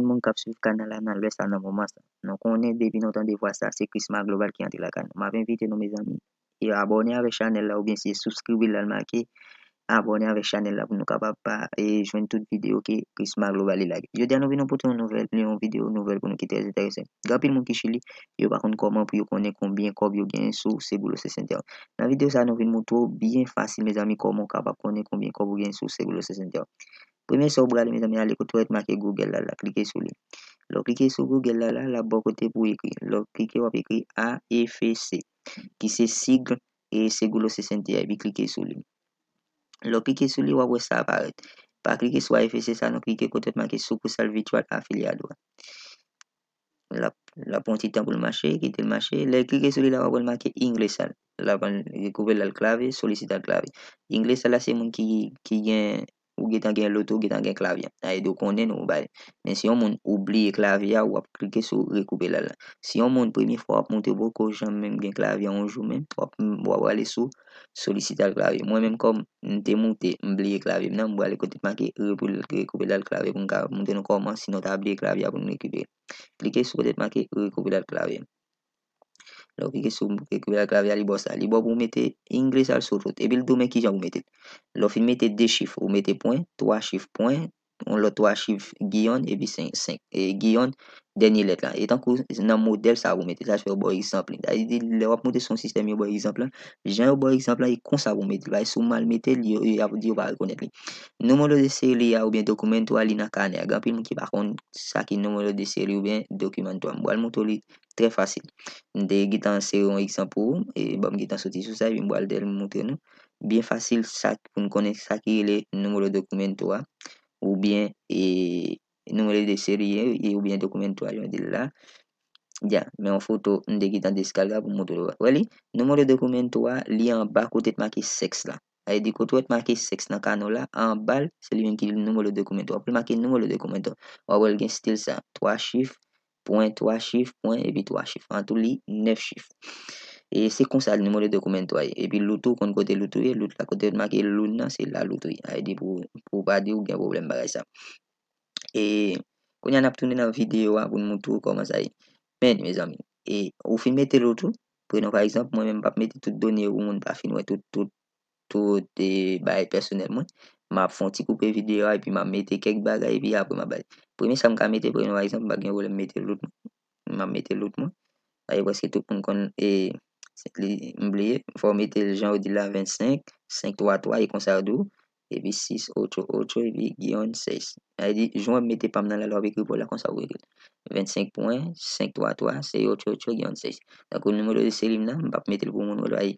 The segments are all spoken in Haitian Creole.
Mwen kap sou kanal la nan lwes anan mou mas Non konen bebi nou tan de vwa sa Se Chris Maglobal ki yante la kan Mwen ap envite nou mwen zan e Abone ave chanel la ou bensi Abone ave chanel la Voun nou kapap pa E jwen tout videyo ki Chris Maglobal ilage Yo dyan nou vin nou pote nou videyo nouvel Gapil mwen kishili Yo bakon koman pou yo konen konbyen kob Yo gen sou sebulo 61 Nan videyo sa nou vin moun tou Bien fasi mwen zan mwen kapap konen konbyen kob Yo gen sou sebulo 61 Pweme sou brade me zamin ale koutou et make Google la la, klike sou li. Lo klike sou Google la la, la bo kote pou ekri. Lo klike wap ekri AFC. Ki se sigre e segou lo 61 bi klike sou li. Lo klike sou li wap wese aparet. Pa klike sou AFC sa, nou klike koutou et make sou pou sal vitual afiliyadwa. La pon titan pou l'mashe, kite l'mashe. Le klike sou li la wap wale make Inglesal. La wane kouvel al klavye, solisit al klavye. Inglesal la se moun ki gen... Ou getan gen loto, ou getan gen klavye. A e do konde nou, bade. Men si yon moun oubliye klavye, wap, klike sou, rekupe lala. Si yon moun premi fwa, moun te boko, jen men gen klavye anjou men, wap, mwen wale sou, solisite al klavye. Mwen men kom, mwen te moun te mbliye klavye, mnen mwen wale kontet maki, rekupe dal klavye. Mwen ka moun te nou koman, si nou ta mbliye klavye apon mwen rekupe. Klike sou, kontet maki, rekupe dal klavye. Lofi ke sou mbouke koube la klavya li bo sa li, bo pou mwete ingres al sou rote. Ebi l do men ki jan pou mwete. Lofi mwete de chif pou mwete poin, 3 chif poin, on lo 3 chif gion, ebi 5, 5. E gion, denye let la. Etan kou nan model sa pou mwete. Sa chwe ou bo ekzamp li. Da yi di le wap mwote son sistem yo bo ekzamp la, jan yo bo ekzamp la yi kon sa pou mwete. Lwa yi sou mal mwete, li yo va akonet li. Nouman lo de seri ya oubyen dokumen to alina kane. Aganpil mkip akon sa ki nouman lo de seri oubyen dokumen Tre fasil. Nde gitan seri yon eksempou. E bom gitan soti sou sa. E mbo al del mwote nou. Bien fasil sak pou mkonek sak yile. Numero de koumen to a. Ou bien. E numero de seri yon. Ou bien de koumen to a. Jouni dil la. Dja. Men wafoto. Nde gitan de skalga pou mwote lou a. Wali. Numero de koumen to a. Li an bak kote et maki seks la. A yi di koto et maki seks nan kano la. An bal. Se li yon ki numero de koumen to a. Pou maki numero de koumen to a. Wawel gen stil Poin, towa, chif, poin, epi towa, chif. An tou li, nef chif. E se konsal nimo de dokumentoy. Epi loutou kon kote loutouye, loutou la kote makye loutou nan, se la loutouye. A e di pou badi ou gen problem bagay sa. E kon yan ap tounen nan videyo an pou moutou koman sa e. Meni, me zanmin. E ou filmete loutou, prenen pa ekzamp, mwen mwen pa ap meti tout donye ou moun pa filmete tout, tout, tout, tout e baye personel mwen. m ap fonti koupe videyo, epi m ap mette kek bagay, epi apre m ap bade. Premi sa m ka mette, preme wak exemple, bagyen wole mette loutman, m ap mette loutman, aye wak se tou pon kon, e, se kli mbleye, fò mette l jan w di la 25, 5-3-3, e konsar dou, Ebi 6, 8, 8, 8, 8, 6. A di, joun ap mette pam nan la lorbe kripo la konsa wik. 25.533, 6, 8, 8, 8, 6. Dakou nou mwelo de seri mna, mbap mette l pou mwelo do ay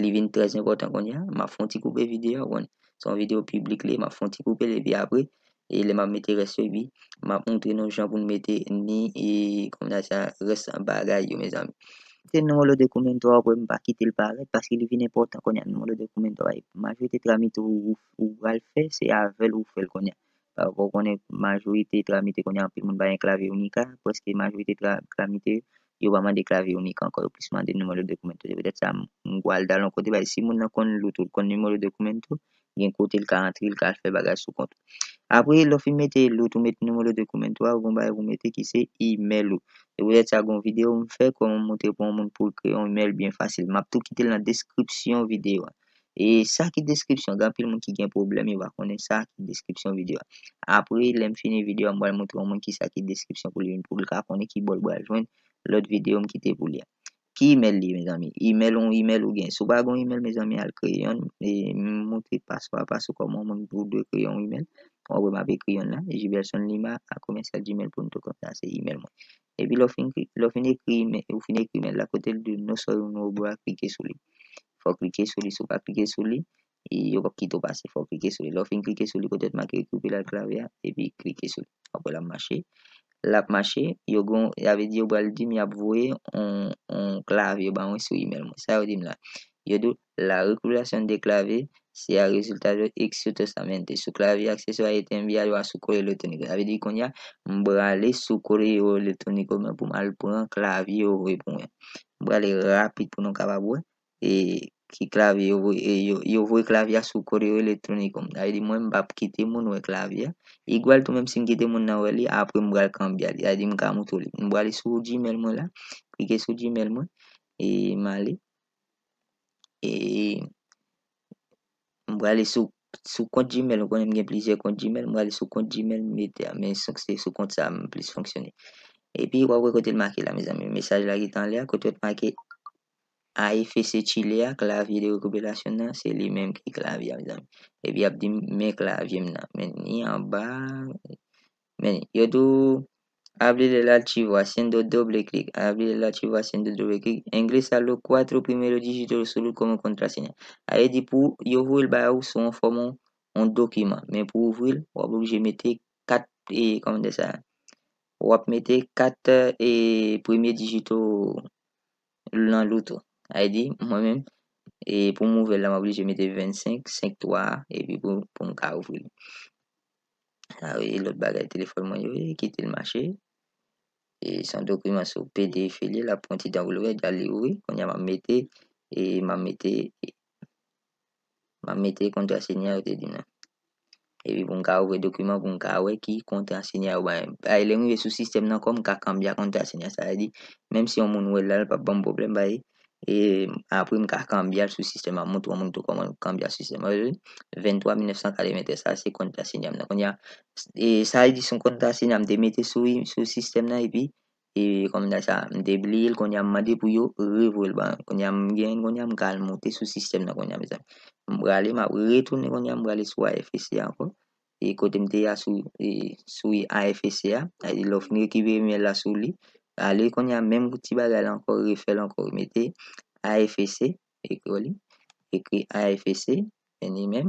livin 13 an kwa tangon ya. Ma fon ti koupe videyo, wan. Son videyo publik li, ma fon ti koupe li bi apre. E li ma mette reswe bi. Ma pon tre nou joun pou nou mette ni. E kon na sa resan bagay yo me zami. Mwen te numolo de koumento a pou mwen pa kite l paret paske li vine portan kwenye a numolo de koumento a. Majwite tramite ou val fe se a vel ou fel kwenye. A pou kwenye majwite tramite kwenye anpil moun baye klavye unika. Pweske majwite tramite yo ba mande klavye unika ankor ou pwisman de numolo de koumento. E bedet sa mwen gwal dal an kote baye si moun nan kon loutou kon numolo de koumento. Gen kote l ka antri l ka alfe bagaj sou konto. Apri, lof yi mette, lout ou mette noum ou lout de komento a, ou gomba yi ou mette ki se, i mel ou. E ou et sa gon vide ou mwen fe kon mwen mwote pou an moun pou kreyon imel bien fasil. Mwap tou kite lan deskrypsyon vide ou a. E sa ki deskrypsyon, gampil mwen ki gen problemi wakone sa ki deskrypsyon vide ou a. Apri, lem fini vide ou mwen mwote pou an mwen ki sa ki deskrypsyon pou li yon publika. Pwane ki bol bol jwen, lot vide ou mwen kite pou li a. Ki imel li, mwen zami? Imel ou imel ou gen? Souba gon imel mwen zami al kreyon, mwen mwote paswa paswa kon m Ouwe m ap e kriyon la, e jiberson li ma a komensal jimel poun to konta se jimel mwen. E pi lo fin ekri, lo fin ekri, ou fin ekri men la kote l di nou soyoun ou wou a krike sou li. Fok krike sou li, sou pa krike sou li, e yo kop kito pase, fok krike sou li. Lo fin krike sou li, kote l mak e krupe la klavye a, e pi krike sou li. Ouwe l ap mache, l ap mache, yo goun, ave di yo wou al di mi ap vwe, on klavye, yo ba wou sou jimel mwen. Sa yo dim la, yo dou la rekulasyon de klavye, Se a rezultat yo eksyotesamente sou klavye akseso a ye tenbya yo a sou kore elektronikon. A ve di kon ya mbo ale sou kore yo elektronikon men pou mal pou an klavye yo vwe pou men. Mbo ale rapit pou non kaba vwe. E ki klavye yo vwe klavye sou kore yo elektronikon. A ve di mwen mbap kite moun we klavye. Igwal tou men msin kite moun nan vwe li apre mbo ale kambi ale. A di mka mwotou li. Mbo ale sou jimel mwen la. Kike sou jimel mwen. E mali. E... Mwen gwen alè sou kont Gmail, mwen konen mwen gen plise kont Gmail, mwen gwen alè sou kont Gmail, men sou kont sa mwen plise fonksyonè. Epi wakwen kote l makè la, mwen zanmen, mesaj la ki tan lè, kote wè tmakè e, AFC Chilea, klavyè de kubelasyon nan, se li men klavyè, mwen zanmen. Epi ap di men klavyè mnen nan, men i anba, men yo do... abrirela archivo haciendo double clic. Abrir el archivo haciendo doble clic. Ingresa los cuatro primeros dígitos del solo como contraseña. Ahí dit pour ouvrir le bail son un document. Mais pour ouvrir, on va 4 et comment dire ça. On mettre 4 et premier digitaux dans l'autre. Ahí dit moi-même. Et eh, pour m'ouvrir là, on obligé 25, 5, 3 et puis pour, pour m'ouvrir. Ah oui, l'autre bagage téléphone, moi, quitter le marché. E san dokumen sou pd fili la pwantid an glowe dja li ouwe kwenye mamete e mamete konta asenya ou te dina. E vi pou nka ouwe dokumen pou nka ouwe ki konta asenya ouwe. A yle mwen sou sistem nan kom kakambya konta asenya sa ydi. Mem si yon moun wè lal pa bon problem bayi. E apri mka kambya sou sistem a, mwoto mwoto kambya sou sistem a, 23,900 kalimete sa se kontasen jan. Konja, e, sa e dison kontasen jan, mte mete sou sistem nan epi, e, konja sa, mte blil, konja mwade pou yo, revol ban. Konja mgen, konja mkalmote sou sistem nan konja me zan. Mbrale, mwa retounen konja mbrale sou AFSA kon, e kote mte ya sou AFSA, e lof nye kibe mwen la sou li. A le konye a menm gouti baga la ankor, refel ankor, mette AFC, ekoli, ekri AFC, eni menm,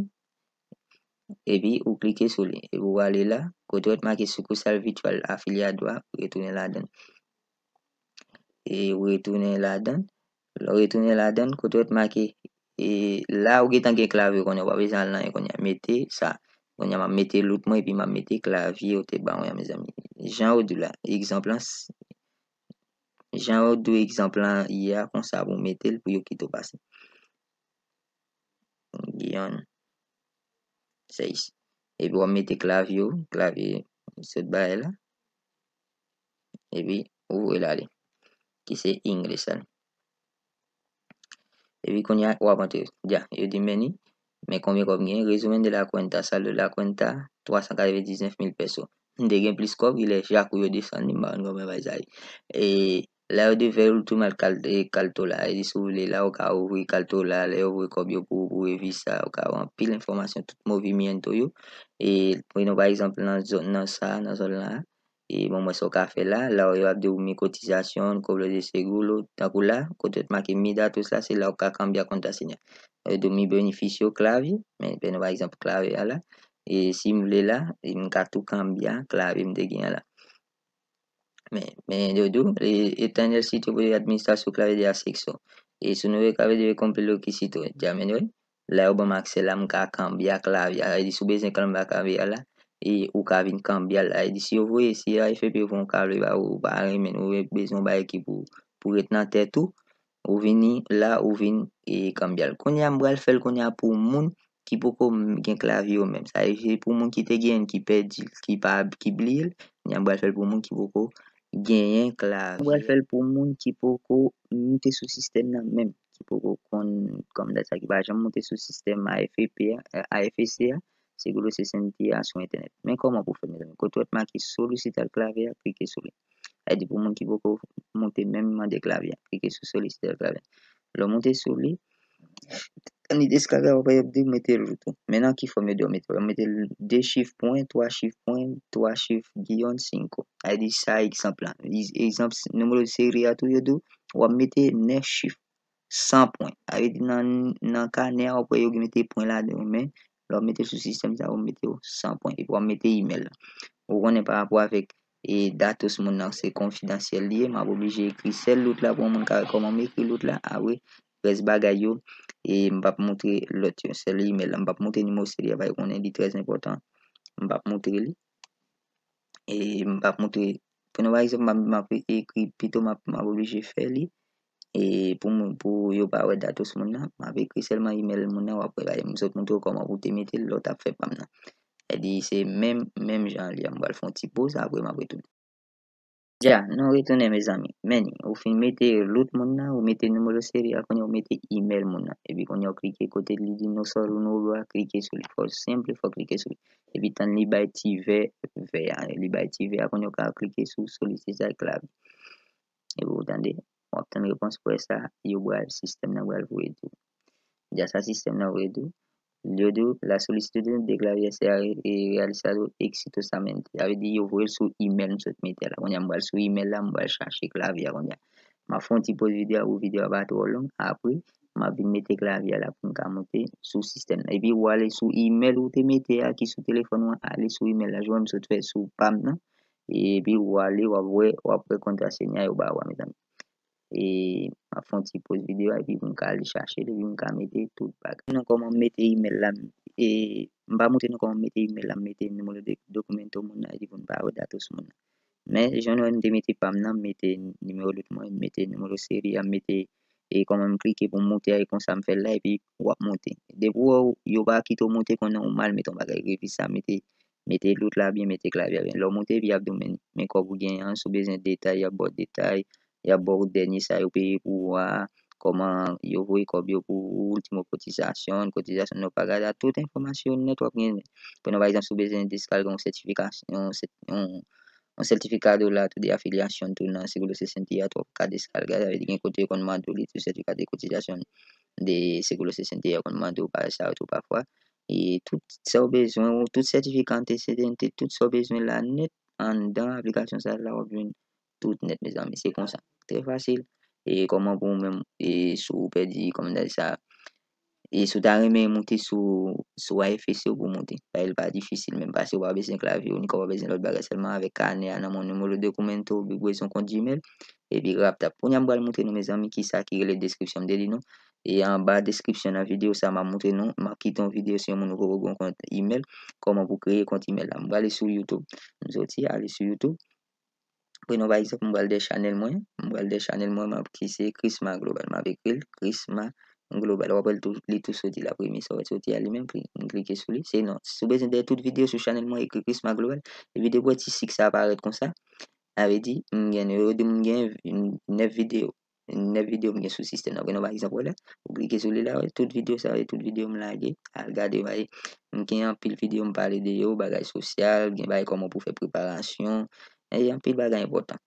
e bi ou klike sou li. E ou wale la, koutou et make soukousal vitwal afilya dwa, retounen la den. E ou retounen la den, lo retounen la den, koutou et make, e la ou getan gen klavye, konye wap bezal nan, konye mette sa, konye wap mette loutman, epi wap mette klavye, gen wadou la, ekzemplan si, Jan ou dwe ekzemplan ya kon sa pou metel pou yo kito pase. Gyan. Seis. Ebo a mete klav yo. Klav yo. Sot bae la. Ebi. Ovo la li. Ki se ingle san. Ebi kon ya wapante. Dja. Yo di meni. Men kon mi kob nye. Rezumen de la kwenta sa. Le la kwenta. 399.000 peso. Nde gen plis kob. Ile jakou yo de san. Ndi man. Ndwa mwen vayzay. E. La ou non, bon, de ver ou tou mal kal to la, e dis ou le la ou ka ouvri kal to la, la ou ouvri kob yo pou ou evi sa, ou ka avan pil informasyon, tout movimyen to yo. E pou yon va ekzamp nan zon nan sa, nan zon la, e moun mwese ou ka fe la, la ou yo ap de ou mi kotizasyon, koble de segou lo, takou la, kotet maki mida, tout sa, se la ou ka kambya konta senya. E do mi benefisyon klavi, men pe nou va ekzamp klavi a la, e si mwile la, imi kartou kambya, klavi mde genya la. Men, men, do do, e, etan del sityo pou administrasyon klavye di asik so. E sou nou e klavye di ve komple lo ki sito, jamen do, la ou ban maksel la mka kambya klavye. A yi e di sou bezen e, kambya la, e ou kavin kambyal la. A yi di si ou vwe, si a yi fepe yon kavye ba ou ba remen, ou ve bezon ba e ki pou, pou et nan tetou, ou vini la, ou vini, e kambyal. Kon yon mbwel fel kon yon pou moun ki pou ko gen klavye yo men. Sa yi pou moun ki te gen, ki ped, ki pa, ki blil, yon mbwel fel pou moun ki pou ko. genyen klavye. Mwen fèl pou moun ki pou kou mouti sou sistem nan menm. Ki pou kou kon, konm da sa ki pa ajan mouti sou sistem AFSA, segou lo se senti an sou internet. Men koman pou fèl menm? Koutou etman ki soli sitel klavye, prike soli. E di pou moun ki pou kou mouti menm man de klavye, prike soli sitel klavye. Lo mouti soli, Kan ide skaga wap pay apde, mette loutou. Menan ki fom yo do mette, wap mette 2 chif point, 3 chif point, 3 chif, giyon, 5. Aye di sa eksemplan. Eksemplan, noumolo seri atou yo do, wap mette 9 chif, 100 point. Aye di nan ka, ne wap pay yo ge mette point la de wimen, wap mette sou sistem, wap mette 100 point. E wap mette email la. Wou konen par apwa vek, e datos moun nan se konfidansyel liye, ma wap obje ekri sel lout la, pou moun kare koman mekri lout la, awe, res bagay yo, E mbap mwotre lot yon sel e email la mbap mwotre ni mwot se li ya bay konen di trez nipotan mbap mwotre li. E mbap mwotre, pou nou wak eksep mba mwa ekri pito mwa mwa woujje fe li. E pou mwen pou yo ba wè datos moun nan mwa wè ekri selman email moun nan wap pre bay mzot mwotre kon mwa wouti metil lot ap fe pam nan. E di se menm jen li an mwal fwantipo sa apre mwa wè tou li. Ja, nou retene me zami. Meni, ou fin mete lout moun nan, ou mete numolo seri, akon yo mete email moun nan. Ebi kon yo klike kote li dinosor, ou nou wak klike sou li. For simple, wak klike sou li. Ebi tan li baye TV, ve ya, li baye TV akon yo kake klike sou, sou li Sezay Club. Ebi wak tan de, wak tan repons pou e sa, yo wak al sistem nan wak al wou e dou. Ja, sa sistem nan wou e dou. Le do, la solisite de klavye se a realisado eksitosamente. Awe di yo vwe sou imel msot mette la. Gwanyan mwal sou imel la mwal chanshe klavye. Ma fon ti po de vide a ou vide a bat ro long. Apre, ma bin mette klavye la pou mka motte sou sistem la. E pi wale sou imel mwote mette la ki sou telefon wane. Ale sou imel la jwane msot fwe sou pam nan. E pi wale wap vwe wap prekontrasenya yo ba wame dan. E... A fon ti pos videyo api pou mwen ka li chache de mwen ka mwen te tout bag. Mwen kon mwen mwete email am, mwen pa mwete mwen kon mwete email am mwete nmwelo dek dokumento mwen a, mwen pa wadatos mwen a. Men, jenwen mwen de mwete pam e nan mwete nmwelo lout mwen mwete nmwelo seri am mwete. E kon mwen mwete mwen mwete a yon sa mwen fe la api wap mwete. Depou yo ba akito mwete kon nan ou mal mwete mwa gare visa mwete. Mwete lout la bien, mwete klavye bien. Lou mwete vye ap di men, men kwa vwen gen an sou bezen detay ap bot detay. Ya bòk deni sa yo pey pou wa Koman yo vwe kòb yo pou Ultimo kotizasyon Kotizasyon nou pa gada Tout informasyon net wap gen Pou nou wajansou bezen de skal Yon sertifikado la Tou de afilyasyon tou nan Sekulo 60 ya tou wap kad de skal gada Ve di gen kote yo kon mandou Litou sertifikade kotizasyon De Sekulo 60 ya kon mandou Par sa ou tou pa fwa Tout sertifikante Tout sertifikante Net an dan aplikasyon sa la wap gen Toute net, me zanmi, se konsan. Tre fasil. E koman pou mwen, e sou pe di, koman da di sa. E sou ta remen mwote sou, sou AFC ou pou mwote. E l pa difisil, mwen pa se wabese klavye ou niko wabese lout bagay selman. Awek ka ne anamon, mwen mwolo de koumen to, bi gwezon konti email. E bi rapta. Pouni anbo al mwote nou me zanmi ki sa kire le deskripsyon de li nou. E anba deskripsyon nan video sa mwa mwote nou. Ma kitan video se yon mwen mwono koumen konti email. Koman pou kreye konti email la. Mwa ale sou YouTube. Mwen Prenon pa eksept mwen wale de chanel mwen, mwen wale de chanel mwen mwen apkise Krisma Global mwen apkise, Krisma Global, wap wale tout li tout soti la premi, sa wè tout soti alimè, mwen klike sou li, se non, se sou bezende tout videyo sou chanel mwen ekli Krisma Global, videyo wè ti si ksa aparet kon sa, avè di, mwen gen yo de mwen gen nev videyo, nev videyo mwen gen sou sistem, prenon pa eksept wale, mwen klike sou li la, wè tout videyo sa wè tout videyo mwen lage, al gade wè, mwen gen apil videyo mwen pale de yo, bagay sosyal, gen wè koman pou fè preparasyon, E yon pi bagan yon potan.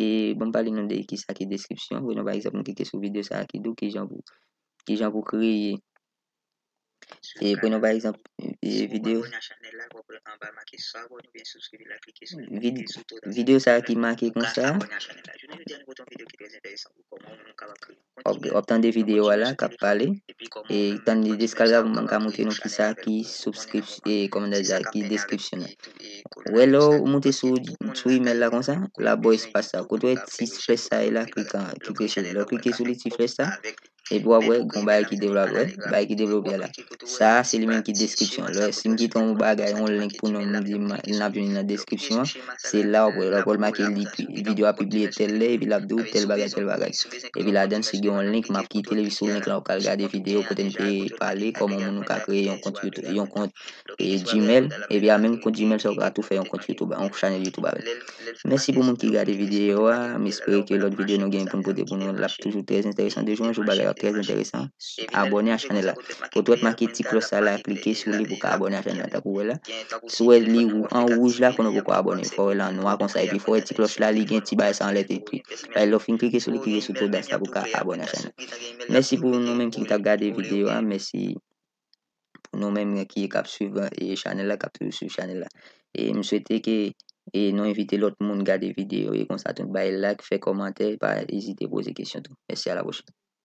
E bon pali nou de ki sa ki deskripsyon. Ou nou par exemple nou kike sou video sa a ki dou ki jan pou kriye. E pou nou ba eksemp videyo sa ki make kon sa, optan de videyo ala ka pale, e tan de deskal za pou mwen ka mwote nou ki sa ki komenda ja ki deskripsyon. Wè lò mwote sou chou email la kon sa, la bo espasa, kout wè ti fresa e la kike chanel, lò kike sou li ti fresa, Epi wap wè, goun baye ki devlop wè, baye ki devlop wè la. Sa, se li men ki deskripsyon lè. Se mi ki tan wou bagay, yon link pou nan moun di nan deskripsyon, se la wè, lò kolman ki li video a publiye tel lè, epi la vde wou tel bagay, tel bagay. Epi la den, se gen yon link, map ki tel, yon link la wakal gade video, poten pe pale, koman moun nou ka kreye yon kont Gmail, epi a men kont Gmail, se wakal tou fe yon kont YouTube, yon chanel YouTube avè. Mèsi pou moun ki gade video, mèspère ke lòt video nou gen yon poun pote, Abone a chanel la. Kotou et maki ti klos la, plike sou li pou ka abone a chanel la. Takou we la. Sou e li ou en rouj non la, kono pou ka abone. Foye la, nou a konsay. Foye ti klos la, li gen ti baye san lete. Foye lò finklike sou li klike sou to dan sa pou ka abone a chanel. Mèsi pou nou menm ki ta gade videyo. Mèsi pou nou menm ki kap suyvan e chanel la, kap suyvan chanel la. E mswete ke e nou evite lòt moun gade videyo e konsay tonk baye like, fè komante, pa ezite boze kè